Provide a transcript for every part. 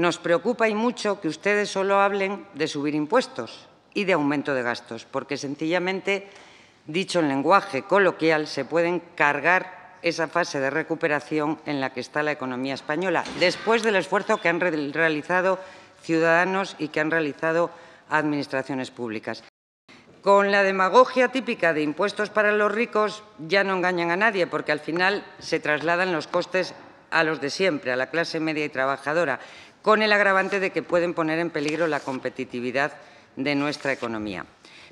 Nos preocupa y mucho que ustedes solo hablen de subir impuestos y de aumento de gastos, porque sencillamente, dicho en lenguaje coloquial, se pueden cargar esa fase de recuperación en la que está la economía española, después del esfuerzo que han realizado ciudadanos y que han realizado administraciones públicas. Con la demagogia típica de impuestos para los ricos ya no engañan a nadie, porque al final se trasladan los costes a los de siempre, a la clase media y trabajadora con el agravante de que pueden poner en peligro la competitividad de nuestra economía.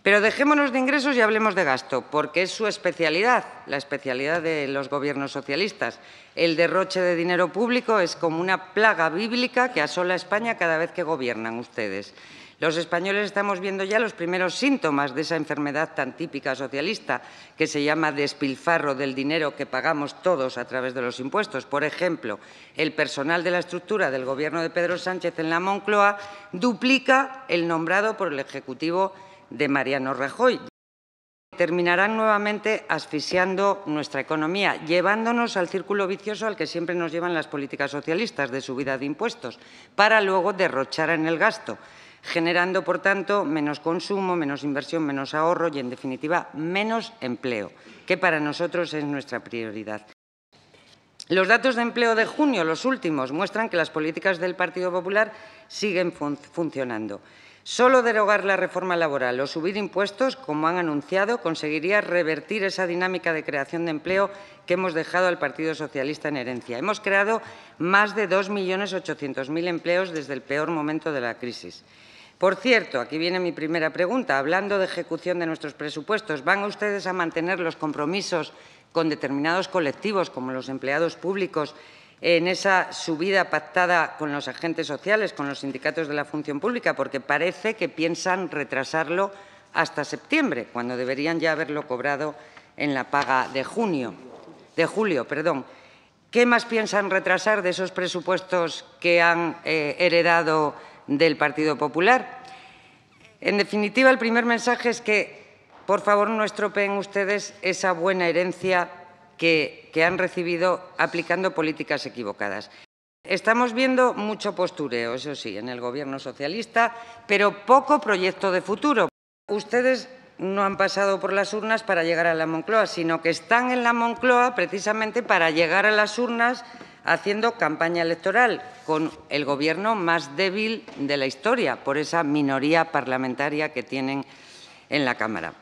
Pero dejémonos de ingresos y hablemos de gasto, porque es su especialidad, la especialidad de los gobiernos socialistas. El derroche de dinero público es como una plaga bíblica que asola a España cada vez que gobiernan ustedes. Los españoles estamos viendo ya los primeros síntomas de esa enfermedad tan típica socialista que se llama despilfarro del dinero que pagamos todos a través de los impuestos. Por ejemplo, el personal de la estructura del Gobierno de Pedro Sánchez en la Moncloa duplica el nombrado por el Ejecutivo de Mariano Rajoy terminarán nuevamente asfixiando nuestra economía, llevándonos al círculo vicioso al que siempre nos llevan las políticas socialistas de subida de impuestos, para luego derrochar en el gasto generando, por tanto, menos consumo, menos inversión, menos ahorro y, en definitiva, menos empleo, que para nosotros es nuestra prioridad. Los datos de empleo de junio, los últimos, muestran que las políticas del Partido Popular siguen funcionando. Solo derogar la reforma laboral o subir impuestos, como han anunciado, conseguiría revertir esa dinámica de creación de empleo que hemos dejado al Partido Socialista en herencia. Hemos creado más de 2.800.000 empleos desde el peor momento de la crisis. Por cierto, aquí viene mi primera pregunta. Hablando de ejecución de nuestros presupuestos, ¿van ustedes a mantener los compromisos con determinados colectivos, como los empleados públicos, en esa subida pactada con los agentes sociales, con los sindicatos de la función pública, porque parece que piensan retrasarlo hasta septiembre, cuando deberían ya haberlo cobrado en la paga de junio, de julio, perdón. ¿Qué más piensan retrasar de esos presupuestos que han eh, heredado del Partido Popular. En definitiva, el primer mensaje es que, por favor, no estropeen ustedes esa buena herencia que, han recibido aplicando políticas equivocadas. Estamos viendo mucho postureo, eso sí, en el Gobierno socialista, pero poco proyecto de futuro. Ustedes no han pasado por las urnas para llegar a la Moncloa, sino que están en la Moncloa precisamente para llegar a las urnas haciendo campaña electoral con el Gobierno más débil de la historia por esa minoría parlamentaria que tienen en la Cámara.